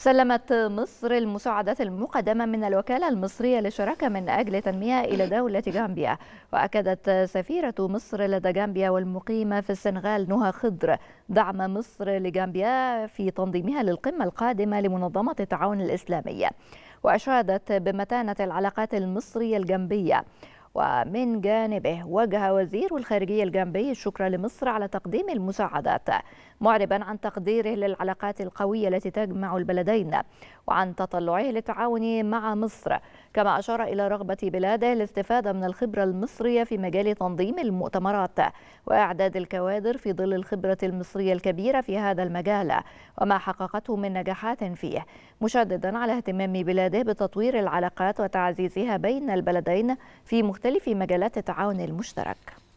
سلمت مصر المساعدات المقدمة من الوكالة المصرية للشراكة من أجل تنمية إلى دولة جامبيا وأكدت سفيرة مصر لدى جامبيا والمقيمة في السنغال نهى خضر دعم مصر لجامبيا في تنظيمها للقمة القادمة لمنظمة التعاون الإسلامية وأشادت بمتانة العلاقات المصرية الجنبية ومن جانبه وجه وزير الخارجية الجنبي الشكر لمصر على تقديم المساعدات معربا عن تقديره للعلاقات القوية التي تجمع البلدين وعن تطلعه للتعاون مع مصر كما أشار إلى رغبة بلاده الاستفادة من الخبرة المصرية في مجال تنظيم المؤتمرات وإعداد الكوادر في ظل الخبرة المصرية الكبيرة في هذا المجال وما حققته من نجاحات فيه مشددا على اهتمام بلاده بتطوير العلاقات وتعزيزها بين البلدين في مختلف مجالات التعاون المشترك